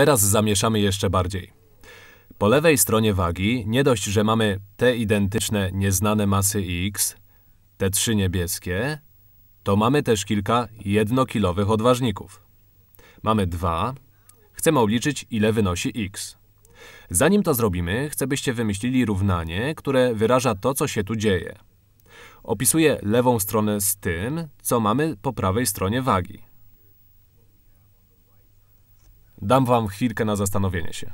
Teraz zamieszamy jeszcze bardziej. Po lewej stronie wagi nie dość, że mamy te identyczne nieznane masy X, te trzy niebieskie, to mamy też kilka jednokilowych odważników. Mamy dwa. Chcemy obliczyć, ile wynosi x. Zanim to zrobimy, chcę byście wymyślili równanie, które wyraża to, co się tu dzieje. Opisuję lewą stronę z tym, co mamy po prawej stronie wagi. Dam wam chwilkę na zastanowienie się.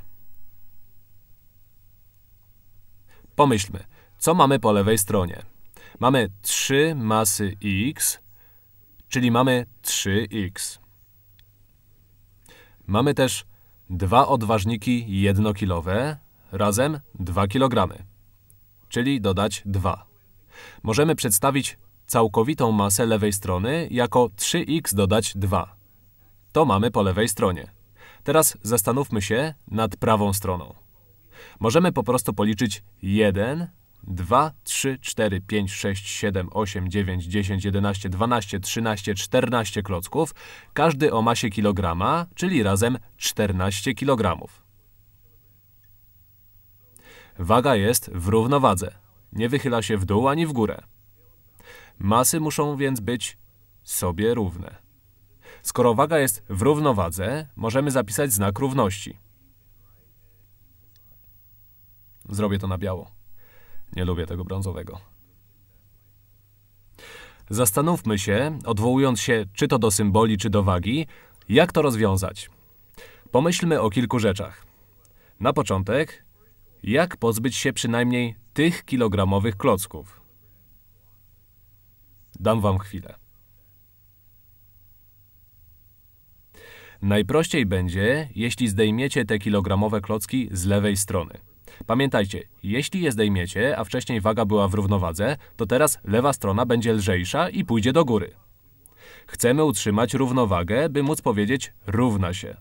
Pomyślmy, co mamy po lewej stronie? Mamy 3 masy x, czyli mamy 3x. Mamy też dwa odważniki jednokilowe, razem 2 kg, czyli dodać 2. Możemy przedstawić całkowitą masę lewej strony jako 3x dodać 2. To mamy po lewej stronie. Teraz zastanówmy się nad prawą stroną. Możemy po prostu policzyć 1, 2, 3, 4, 5, 6, 7, 8, 9, 10, 11, 12, 13, 14 klocków, każdy o masie kilograma, czyli razem 14 kilogramów. Waga jest w równowadze. Nie wychyla się w dół ani w górę. Masy muszą więc być sobie równe. Skoro waga jest w równowadze, możemy zapisać znak równości. Zrobię to na biało. Nie lubię tego brązowego. Zastanówmy się, odwołując się czy to do symboli, czy do wagi, jak to rozwiązać. Pomyślmy o kilku rzeczach. Na początek, jak pozbyć się przynajmniej tych kilogramowych klocków? Dam wam chwilę. Najprościej będzie, jeśli zdejmiecie te kilogramowe klocki z lewej strony. Pamiętajcie, jeśli je zdejmiecie, a wcześniej waga była w równowadze, to teraz lewa strona będzie lżejsza i pójdzie do góry. Chcemy utrzymać równowagę, by móc powiedzieć równa się.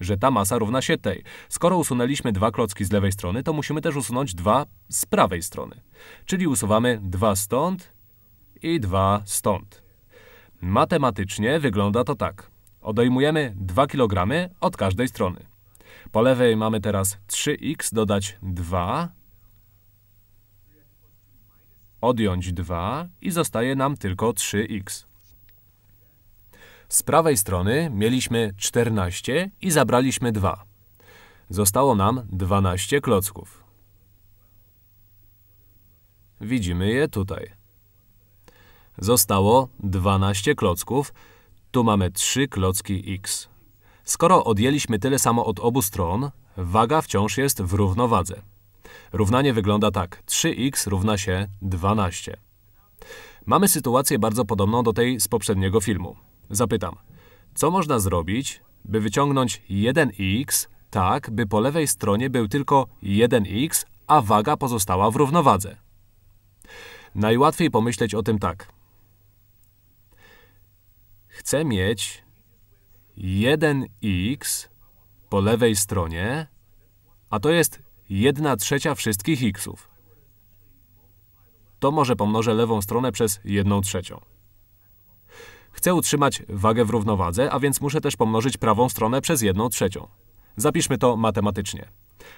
Że ta masa równa się tej. Skoro usunęliśmy dwa klocki z lewej strony, to musimy też usunąć dwa z prawej strony. Czyli usuwamy dwa stąd i dwa stąd. Matematycznie wygląda to tak. Odejmujemy 2 kg od każdej strony. Po lewej mamy teraz 3x dodać 2, odjąć 2 i zostaje nam tylko 3x. Z prawej strony mieliśmy 14 i zabraliśmy 2. Zostało nam 12 klocków. Widzimy je tutaj. Zostało 12 klocków, tu mamy 3 klocki x. Skoro odjęliśmy tyle samo od obu stron, waga wciąż jest w równowadze. Równanie wygląda tak. 3x równa się 12. Mamy sytuację bardzo podobną do tej z poprzedniego filmu. Zapytam, co można zrobić, by wyciągnąć 1x tak, by po lewej stronie był tylko 1x, a waga pozostała w równowadze? Najłatwiej pomyśleć o tym tak. Chcę mieć 1x po lewej stronie, a to jest 1 trzecia wszystkich xów. To może pomnożę lewą stronę przez 1 trzecią. Chcę utrzymać wagę w równowadze, a więc muszę też pomnożyć prawą stronę przez 1 trzecią. Zapiszmy to matematycznie.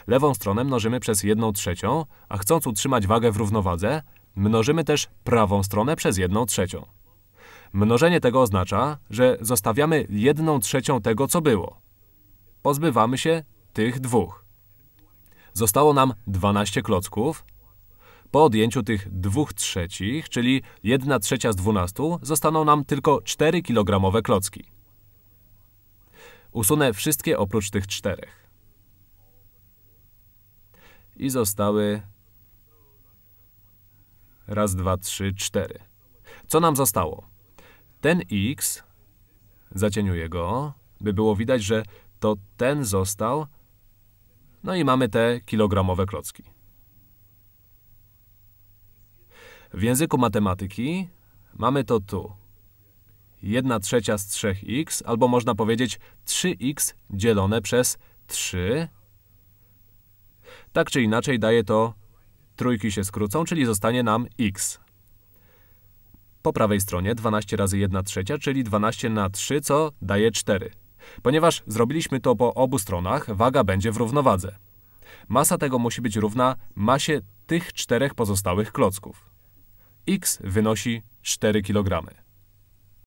Lewą stronę mnożymy przez 1 trzecią, a chcąc utrzymać wagę w równowadze, mnożymy też prawą stronę przez 1 trzecią. Mnożenie tego oznacza, że zostawiamy jedną trzecią tego, co było. Pozbywamy się tych dwóch. Zostało nam 12 klocków. Po odjęciu tych dwóch trzecich, czyli 1 trzecia z 12, zostaną nam tylko 4 kilogramowe klocki. Usunę wszystkie oprócz tych czterech. I zostały Raz, dwa, trzy, cztery. Co nam zostało? Ten x, zacieniuję go, by było widać, że to ten został, no i mamy te kilogramowe klocki. W języku matematyki mamy to tu. 1 trzecia z 3x, albo można powiedzieć 3x dzielone przez 3. Tak czy inaczej daje to, trójki się skrócą, czyli zostanie nam x. Po prawej stronie 12 razy 1 trzecia, czyli 12 na 3, co daje 4. Ponieważ zrobiliśmy to po obu stronach, waga będzie w równowadze. Masa tego musi być równa masie tych czterech pozostałych klocków. X wynosi 4 kg.